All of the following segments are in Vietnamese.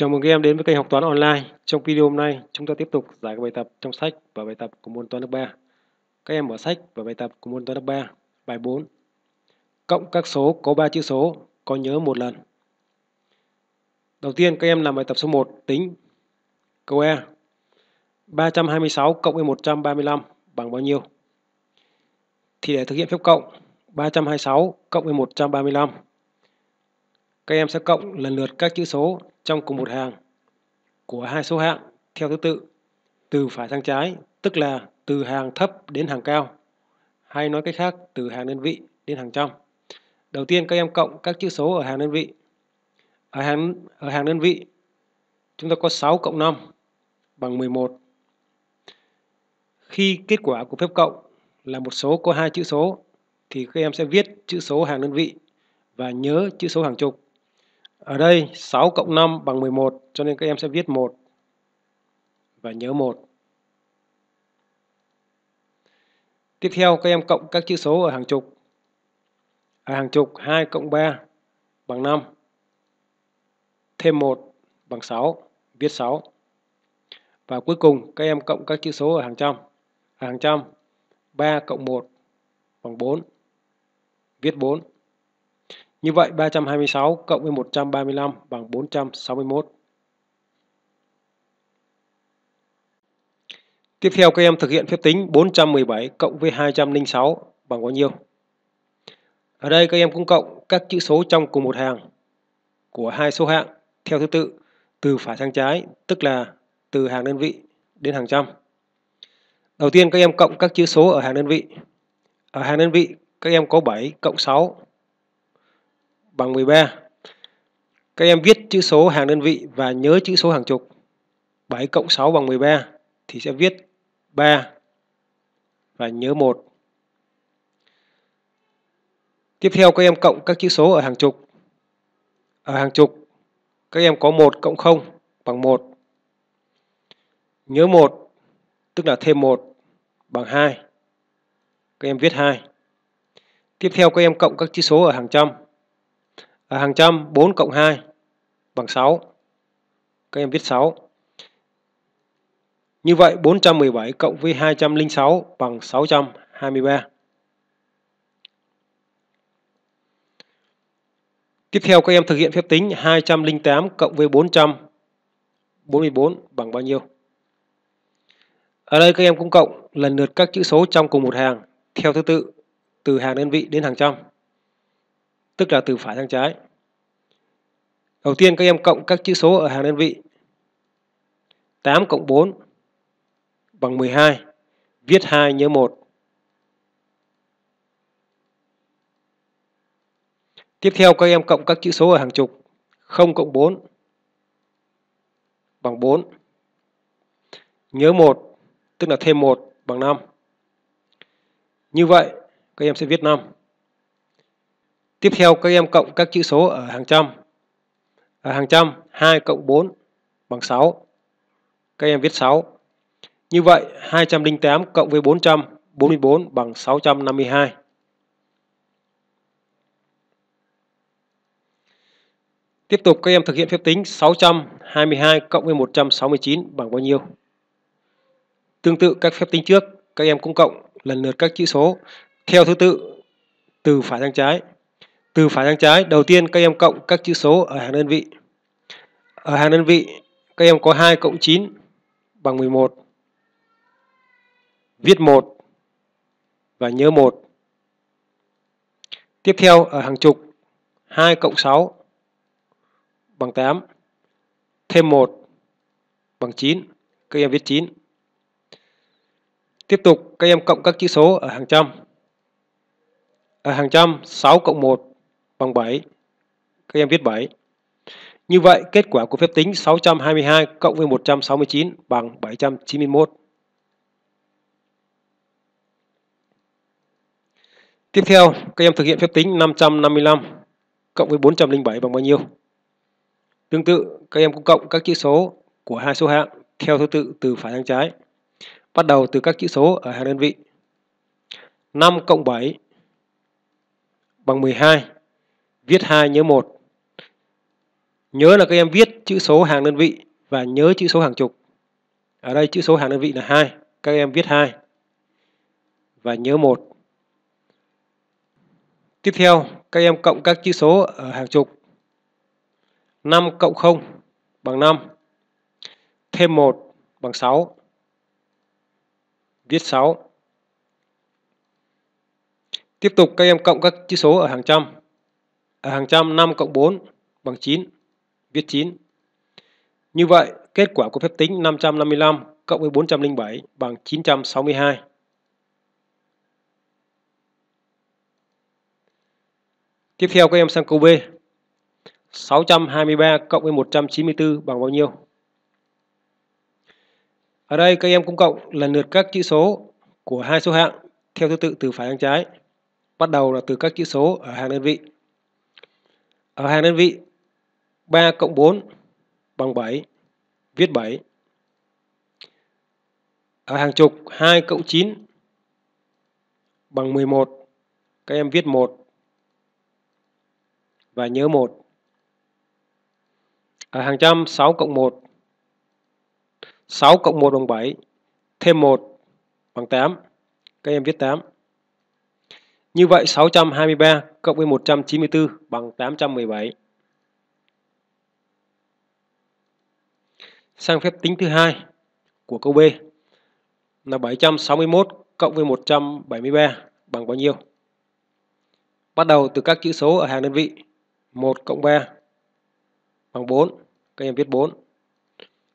Chào mừng các em đến với kênh học toán online. Trong video hôm nay, chúng ta tiếp tục giải các bài tập trong sách và bài tập của môn toán lớp 3. Các em mở sách và bài tập của môn toán lớp 3, bài 4. Cộng các số có 3 chữ số, có nhớ một lần. Đầu tiên, các em làm bài tập số 1, tính. Câu E. 326 cộng với 135 bằng bao nhiêu? Thì để thực hiện phép cộng, 326 cộng với 135 các em sẽ cộng lần lượt các chữ số trong cùng một hàng của hai số hạng theo thứ tự từ phải sang trái, tức là từ hàng thấp đến hàng cao, hay nói cách khác từ hàng đơn vị đến hàng trăm. Đầu tiên các em cộng các chữ số ở hàng đơn vị. Ở hàng ở hàng đơn vị chúng ta có 6 cộng 5 bằng 11. Khi kết quả của phép cộng là một số có hai chữ số thì các em sẽ viết chữ số hàng đơn vị và nhớ chữ số hàng chục ở đây 6 cộng 5 bằng 11 cho nên các em sẽ viết 1 và nhớ 1. Tiếp theo các em cộng các chữ số ở hàng chục. Ở hàng chục 2 cộng 3 bằng 5. Thêm 1 bằng 6, viết 6. Và cuối cùng các em cộng các chữ số ở hàng trăm. Ở hàng trăm 3 cộng 1 bằng 4, viết 4. Như vậy 326 cộng với 135 bằng 461. Tiếp theo các em thực hiện phép tính 417 cộng với 206 bằng bao nhiêu? Ở đây các em cũng cộng các chữ số trong cùng một hàng của hai số hạng theo thứ tự từ phải sang trái, tức là từ hàng đơn vị đến hàng trăm. Đầu tiên các em cộng các chữ số ở hàng đơn vị. Ở hàng đơn vị các em có 7 cộng 6 bằng 13. Các em viết chữ số hàng đơn vị và nhớ chữ số hàng chục. 7 cộng 6 bằng 13 thì sẽ viết 3 và nhớ 1. Tiếp theo các em cộng các chữ số ở hàng chục. Ở hàng chục các em có 1 cộng 0 bằng 1. Nhớ 1 tức là thêm 1 bằng 2. Các em viết 2. Tiếp theo các em cộng các chữ số ở hàng trăm à, hàng trăm 4 cộng 2 bằng 6 các em viết 6 như vậy 417 cộng với 206 bằng 623 Tiếp theo các em thực hiện phép tính 208 cộng với 444 bằng bao nhiêu? Ở đây các em cũng cộng lần lượt các chữ số trong cùng một hàng theo thứ tự từ hàng đơn vị đến hàng trăm tức là từ phải sang trái. Đầu tiên các em cộng các chữ số ở hàng đơn vị. 8 cộng 4 bằng 12. Viết 2 nhớ 1. Tiếp theo các em cộng các chữ số ở hàng chục. 0 cộng 4 bằng 4. Nhớ 1 tức là thêm 1 bằng 5. Như vậy các em sẽ viết 5. Tiếp theo các em cộng các chữ số ở hàng trăm. Ở hàng trăm, 2 cộng 4 bằng 6. Các em viết 6. Như vậy, 208 cộng với 444 bằng 652. Tiếp tục các em thực hiện phép tính 622 cộng với 169 bằng bao nhiêu? Tương tự các phép tính trước, các em cũng cộng lần lượt các chữ số theo thứ tự từ phải sang trái. Từ phải sang trái, đầu tiên các em cộng các chữ số ở hàng đơn vị. Ở hàng đơn vị, các em có 2 cộng 9 bằng 11. Viết 1 và nhớ 1. Tiếp theo ở hàng chục, 2 cộng 6 bằng 8. Thêm 1 bằng 9. Các em viết 9. Tiếp tục, các em cộng các chữ số ở hàng trăm. Ở hàng trăm, 6 cộng 1 bằng 7. Các em viết 7. Như vậy, kết quả của phép tính 622 cộng với 169 bằng 791. Tiếp theo, các em thực hiện phép tính 555 cộng với 407 bằng bao nhiêu? Tương tự, các em cũng cộng các chữ số của hai số hạng theo thứ tự từ phải sang trái. Bắt đầu từ các chữ số ở hàng đơn vị. 5 cộng 7 bằng 12 Viết hai nhớ một Nhớ là các em viết chữ số hàng đơn vị và nhớ chữ số hàng chục. Ở đây chữ số hàng đơn vị là 2, các em viết 2 và nhớ 1. Tiếp theo, các em cộng các chữ số ở hàng chục. 5 cộng 0 bằng 5. Thêm 1 bằng 6. Viết 6. Tiếp tục các em cộng các chữ số ở hàng trăm ở hàng trăm 5 cộng 4 bằng 9, viết 9. Như vậy, kết quả của phép tính 555 cộng với 407 bằng 962. Tiếp theo các em sang câu B. 623 cộng với 194 bằng bao nhiêu? Ở đây các em cũng cộng lần lượt các chữ số của hai số hạng theo thứ tự từ phải sang trái, bắt đầu là từ các chữ số ở hàng đơn vị. Ở hàng đơn vị 3 cộng 4 bằng 7, viết 7. Ở hàng chục 2 cộng 9 bằng 11, các em viết 1 và nhớ 1. Ở hàng trăm 6 cộng 1 6 cộng 1 bằng 7 thêm 1 bằng 8 các em viết 8 như vậy 623 cộng với 194 bằng 817. Sang phép tính thứ hai của câu B là 761 cộng với 173 bằng bao nhiêu? Bắt đầu từ các chữ số ở hàng đơn vị. 1 cộng 3 bằng 4. Các em viết 4.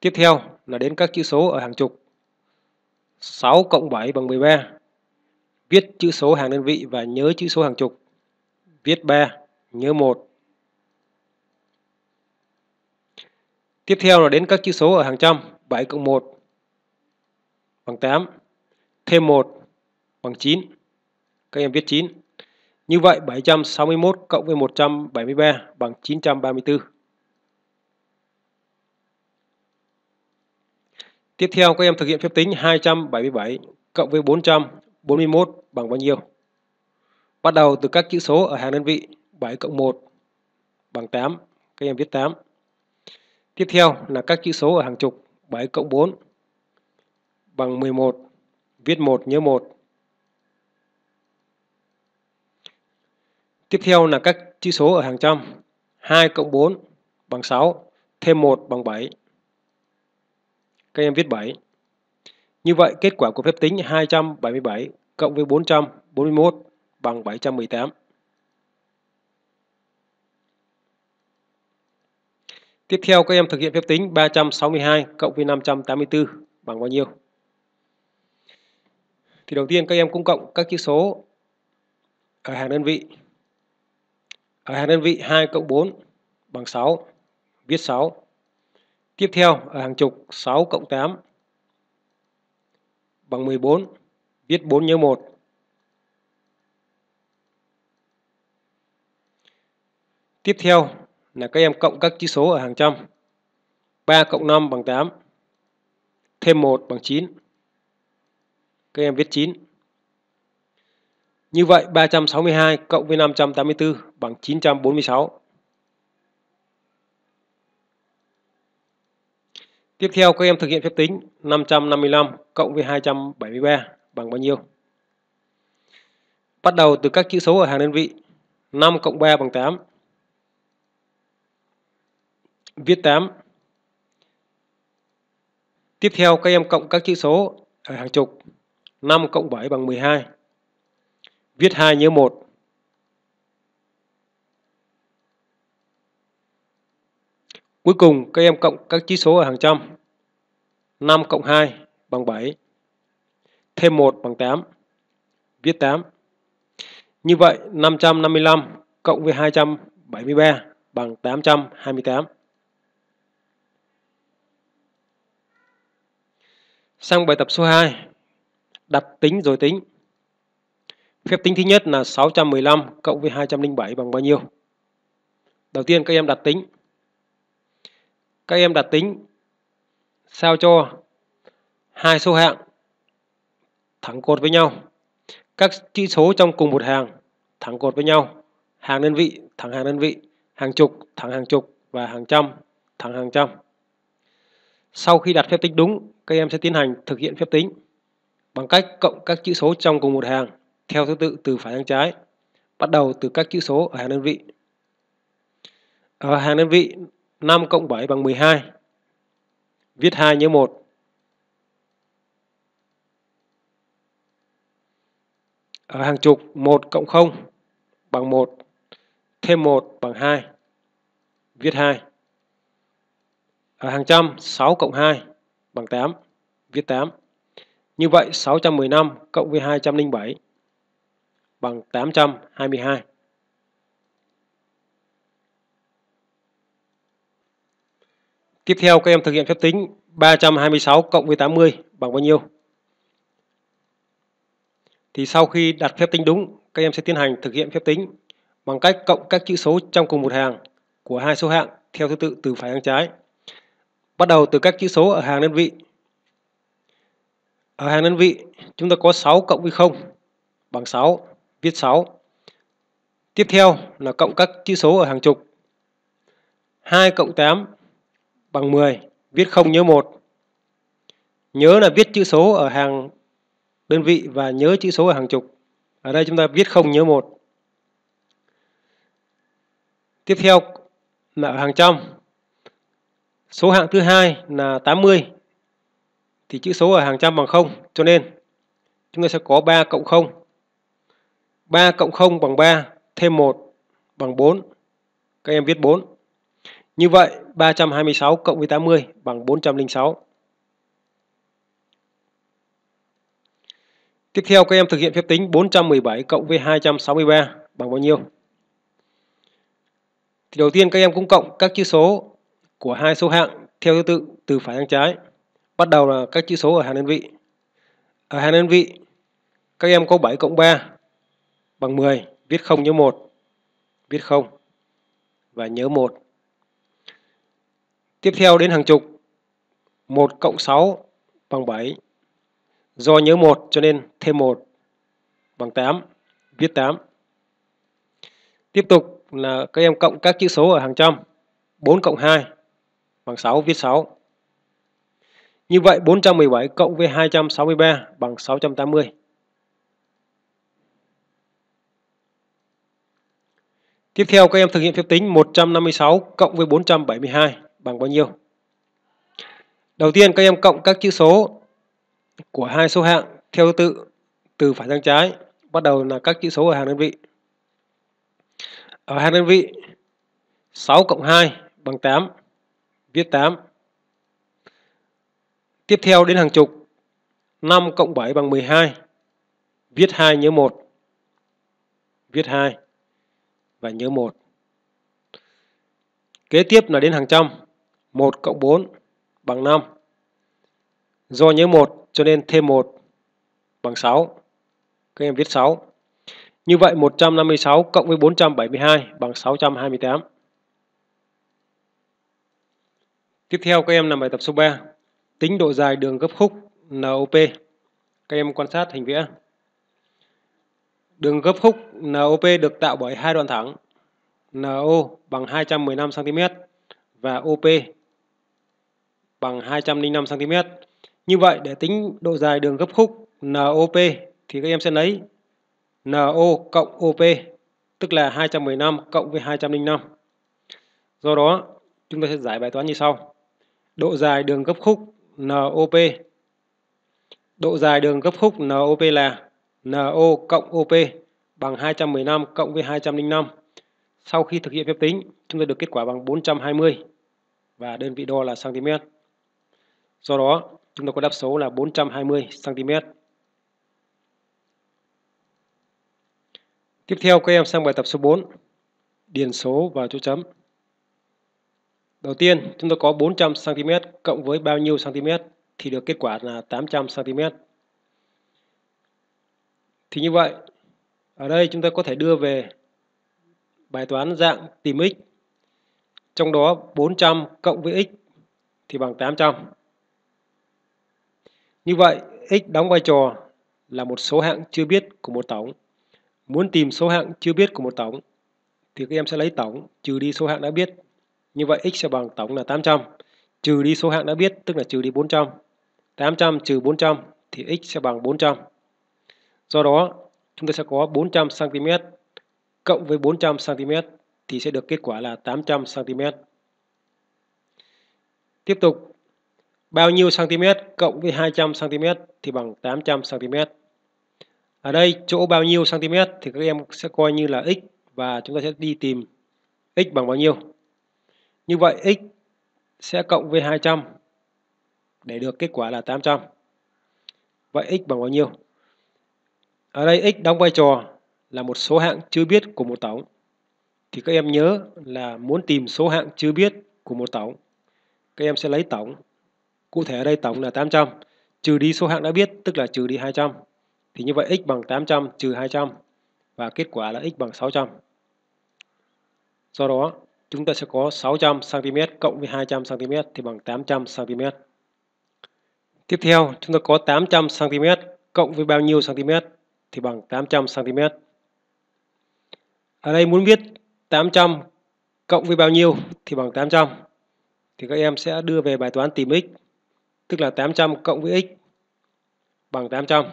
Tiếp theo là đến các chữ số ở hàng chục. 6 cộng 7 bằng 13 viết chữ số hàng đơn vị và nhớ chữ số hàng chục. Viết 3, nhớ 1. Tiếp theo là đến các chữ số ở hàng trăm, 7 cộng 1 bằng 8, thêm 1 bằng 9. Các em viết 9. Như vậy 761 cộng với 173 bằng 934. Tiếp theo các em thực hiện phép tính 277 cộng với 400 41 bằng bao nhiêu? Bắt đầu từ các chữ số ở hàng đơn vị 7 cộng 1 bằng 8. Các em viết 8. Tiếp theo là các chữ số ở hàng chục 7 cộng 4 bằng 11. Viết 1 nhớ 1. Tiếp theo là các chữ số ở hàng trăm 2 cộng 4 bằng 6 thêm 1 bằng 7. Các em viết 7. Như vậy, kết quả của phép tính 277 cộng với 441 bằng 718. Tiếp theo các em thực hiện phép tính 362 cộng với 584 bằng bao nhiêu? Thì đầu tiên các em cũng cộng các chữ số ở hàng đơn vị. Ở hàng đơn vị 2 cộng 4 bằng 6, viết 6. Tiếp theo ở hàng chục 6 cộng 8 bằng 14. Viết 4 nhớ 1. Tiếp theo là các em cộng các chữ số ở hàng trăm. 3 cộng 5 bằng 8. Thêm 1 bằng 9. Các em viết 9. Như vậy 362 cộng với 584 bằng 946. Tiếp theo các em thực hiện phép tính 555 cộng với 273 bằng bao nhiêu? Bắt đầu từ các chữ số ở hàng đơn vị. 5 cộng 3 bằng 8. Viết 8. Tiếp theo các em cộng các chữ số ở hàng chục. 5 cộng 7 bằng 12. Viết 2 nhớ 1. Cuối cùng, các em cộng các chỉ số ở hàng trăm. 5 cộng 2 bằng 7. Thêm 1 bằng 8. Viết 8. Như vậy, 555 cộng với 273 bằng 828. Sang bài tập số 2. Đặt tính rồi tính. Phép tính thứ nhất là 615 cộng với 207 bằng bao nhiêu? Đầu tiên các em đặt tính các em đặt tính sao cho hai số hạng thẳng cột với nhau. Các chữ số trong cùng một hàng thẳng cột với nhau. Hàng đơn vị thẳng hàng đơn vị, hàng chục thẳng hàng chục và hàng trăm thẳng hàng trăm. Sau khi đặt phép tính đúng, các em sẽ tiến hành thực hiện phép tính bằng cách cộng các chữ số trong cùng một hàng theo thứ tự từ phải sang trái, bắt đầu từ các chữ số ở hàng đơn vị. Ở hàng đơn vị, 5 cộng 7 bằng 12. Viết 2 nhớ 1. Ở hàng chục 1 cộng 0 bằng 1, thêm 1 bằng 2. Viết 2. Ở hàng trăm 6 cộng 2 bằng 8. Viết 8. Như vậy 615 cộng với 207 bằng 822. Tiếp theo các em thực hiện phép tính 326 cộng với 80 bằng bao nhiêu? Thì sau khi đặt phép tính đúng, các em sẽ tiến hành thực hiện phép tính bằng cách cộng các chữ số trong cùng một hàng của hai số hạng theo thứ tự từ phải sang trái. Bắt đầu từ các chữ số ở hàng đơn vị. Ở hàng đơn vị, chúng ta có 6 cộng với 0 bằng 6, viết 6. Tiếp theo là cộng các chữ số ở hàng chục. 2 cộng 8 bằng 10, viết 0 nhớ 1. Nhớ là viết chữ số ở hàng đơn vị và nhớ chữ số ở hàng chục. Ở đây chúng ta viết 0 nhớ 1. Tiếp theo là ở hàng trăm. Số hạng thứ hai là 80 thì chữ số ở hàng trăm bằng 0 cho nên chúng ta sẽ có 3 cộng 0. 3 cộng 0 bằng 3 thêm 1 bằng 4. Các em viết 4. Như vậy 326 cộng với 80 bằng 406. Tiếp theo các em thực hiện phép tính 417 cộng với 263 bằng bao nhiêu? Thì đầu tiên các em cũng cộng các chữ số của hai số hạng theo thứ tự từ phải sang trái. Bắt đầu là các chữ số ở hàng đơn vị. Ở hàng đơn vị các em có 7 cộng 3 bằng 10, viết 0 nhớ 1, viết 0 và nhớ 1. Tiếp theo đến hàng chục. 1 cộng 6 bằng 7. Do nhớ 1 cho nên thêm 1 bằng 8. Viết 8. Tiếp tục là các em cộng các chữ số ở hàng trăm. 4 cộng 2 bằng 6. Viết 6. Như vậy 417 cộng với 263 bằng 680. Tiếp theo các em thực hiện phép tính 156 cộng với 472 bằng bao nhiêu. Đầu tiên các em cộng các chữ số của hai số hạng theo tự từ phải sang trái, bắt đầu là các chữ số ở hàng đơn vị. Ở hàng đơn vị 6 cộng 2 bằng 8, viết 8. Tiếp theo đến hàng chục 5 cộng 7 bằng 12, viết 2 nhớ 1. Viết 2 và nhớ 1. Kế tiếp là đến hàng trăm 1 cộng 4 bằng 5. Do nhớ 1 cho nên thêm 1 bằng 6. Các em viết 6. Như vậy 156 cộng với 472 bằng 628. Tiếp theo các em làm bài tập số 3. Tính độ dài đường gấp khúc NOP. Các em quan sát hình vẽ. Đường gấp khúc NOP được tạo bởi hai đoạn thẳng NO bằng 215 cm và OP bằng 205 cm. Như vậy để tính độ dài đường gấp khúc NOP thì các em sẽ lấy NO cộng OP tức là 215 cộng với 205. Do đó chúng ta sẽ giải bài toán như sau. Độ dài đường gấp khúc NOP Độ dài đường gấp khúc NOP là NO cộng OP bằng 215 cộng với 205. Sau khi thực hiện phép tính, chúng ta được kết quả bằng 420 và đơn vị đo là cm. Do đó, chúng ta có đáp số là 420 cm. Tiếp theo các em sang bài tập số 4, điền số vào chỗ chấm. Đầu tiên, chúng ta có 400 cm cộng với bao nhiêu cm thì được kết quả là 800 cm. Thì như vậy, ở đây chúng ta có thể đưa về bài toán dạng tìm x. Trong đó 400 cộng với x thì bằng 800. Như vậy, x đóng vai trò là một số hạng chưa biết của một tổng. Muốn tìm số hạng chưa biết của một tổng thì các em sẽ lấy tổng trừ đi số hạng đã biết. Như vậy x sẽ bằng tổng là 800 trừ đi số hạng đã biết tức là trừ đi 400. 800 trừ 400 thì x sẽ bằng 400. Do đó, chúng ta sẽ có 400 cm cộng với 400 cm thì sẽ được kết quả là 800 cm. Tiếp tục, bao nhiêu cm cộng với 200 cm thì bằng 800 cm. Ở đây chỗ bao nhiêu cm thì các em sẽ coi như là x và chúng ta sẽ đi tìm x bằng bao nhiêu. Như vậy x sẽ cộng với 200 để được kết quả là 800. Vậy x bằng bao nhiêu? Ở đây x đóng vai trò là một số hạng chưa biết của một tổng. Thì các em nhớ là muốn tìm số hạng chưa biết của một tổng, các em sẽ lấy tổng Cụ thể ở đây tổng là 800, trừ đi số hạng đã biết, tức là trừ đi 200. Thì như vậy x bằng 800 trừ 200 và kết quả là x bằng 600. Do đó, chúng ta sẽ có 600 cm cộng với 200 cm thì bằng 800 cm. Tiếp theo, chúng ta có 800 cm cộng với bao nhiêu cm thì bằng 800 cm. Ở đây muốn biết 800 cộng với bao nhiêu thì bằng 800. Thì các em sẽ đưa về bài toán tìm x tức là 800 cộng với x bằng 800.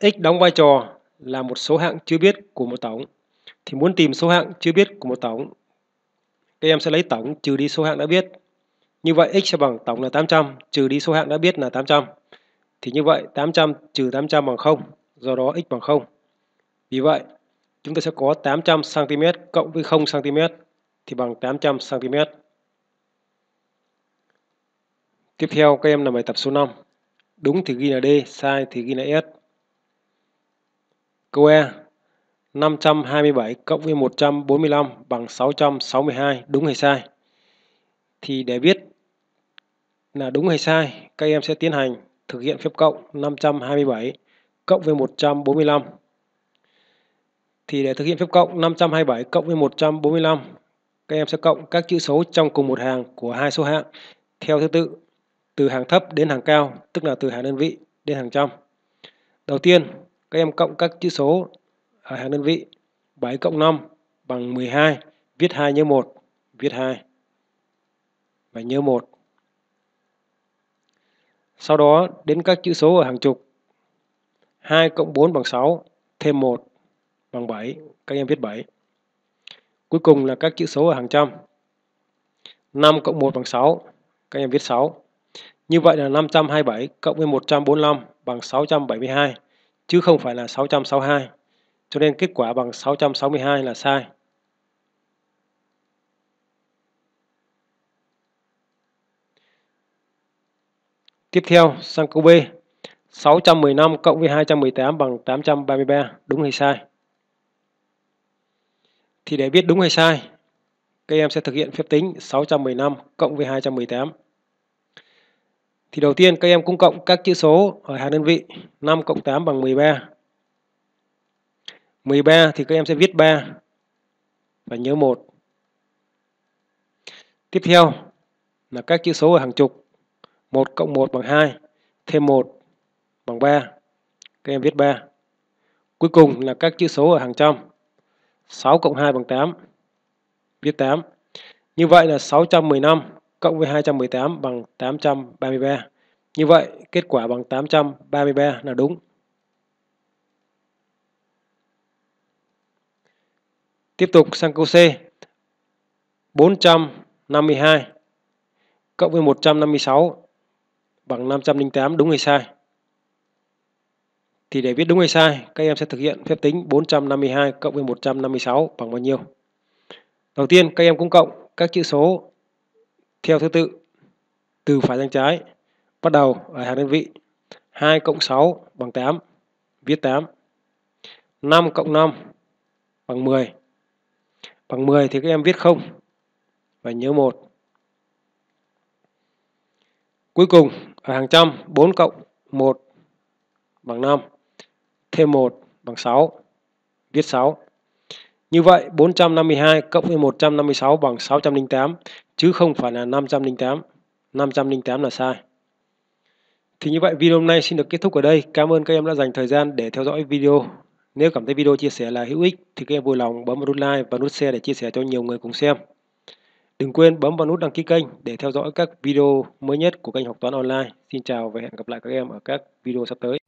x đóng vai trò là một số hạng chưa biết của một tổng. Thì muốn tìm số hạng chưa biết của một tổng, các em sẽ lấy tổng trừ đi số hạng đã biết. Như vậy x sẽ bằng tổng là 800 trừ đi số hạng đã biết là 800. Thì như vậy 800 trừ 800 bằng 0, do đó x bằng 0. Vì vậy, chúng ta sẽ có 800 cm cộng với 0 cm thì bằng 800 cm. Tiếp theo các em là bài tập số 5. Đúng thì ghi là D, sai thì ghi là S. Câu E 527 cộng với 145 bằng 662 đúng hay sai? Thì để biết là đúng hay sai, các em sẽ tiến hành thực hiện phép cộng 527 cộng với 145. Thì để thực hiện phép cộng 527 cộng với 145, các em sẽ cộng các chữ số trong cùng một hàng của hai số hạng theo thứ tự từ hàng thấp đến hàng cao, tức là từ hàng đơn vị đến hàng trăm. Đầu tiên, các em cộng các chữ số ở hàng đơn vị. 7 cộng 5 bằng 12, viết 2 nhớ 1, viết 2 và nhớ 1. Sau đó đến các chữ số ở hàng chục. 2 cộng 4 bằng 6, thêm 1 bằng 7, các em viết 7. Cuối cùng là các chữ số ở hàng trăm. 5 cộng 1 bằng 6, các em viết 6. Như vậy là 527 cộng với 145 bằng 672, chứ không phải là 662. Cho nên kết quả bằng 662 là sai. Tiếp theo sang câu B. 615 cộng với 218 bằng 833, đúng hay sai? Thì để biết đúng hay sai, các em sẽ thực hiện phép tính 615 cộng với 218. Thì đầu tiên các em cũng cộng các chữ số ở hàng đơn vị 5 cộng 8 bằng 13 13 thì các em sẽ viết 3 và nhớ 1 Tiếp theo là các chữ số ở hàng chục 1 cộng 1 bằng 2 thêm 1 bằng 3 các em viết 3 Cuối cùng là các chữ số ở hàng trăm 6 cộng 2 bằng 8 viết 8 Như vậy là 615 cộng với 218 bằng 833. Như vậy, kết quả bằng 833 là đúng. Tiếp tục sang câu C. 452 cộng với 156 bằng 508 đúng hay sai? Thì để biết đúng hay sai, các em sẽ thực hiện phép tính 452 cộng với 156 bằng bao nhiêu? Đầu tiên, các em cũng cộng các chữ số theo thứ tự từ phải sang trái. Bắt đầu ở hàng đơn vị. 2 cộng 6 bằng 8. Viết 8. 5 cộng 5 bằng 10. Bằng 10 thì các em viết 0 và nhớ 1. Cuối cùng ở hàng trăm 4 cộng 1 bằng 5 thêm 1 bằng 6 viết 6. Như vậy 452 cộng với 156 bằng 608 chứ không phải là 508. 508 là sai. Thì như vậy video hôm nay xin được kết thúc ở đây. Cảm ơn các em đã dành thời gian để theo dõi video. Nếu cảm thấy video chia sẻ là hữu ích thì các em vui lòng bấm vào nút like và nút share để chia sẻ cho nhiều người cùng xem. Đừng quên bấm vào nút đăng ký kênh để theo dõi các video mới nhất của kênh học toán online. Xin chào và hẹn gặp lại các em ở các video sắp tới.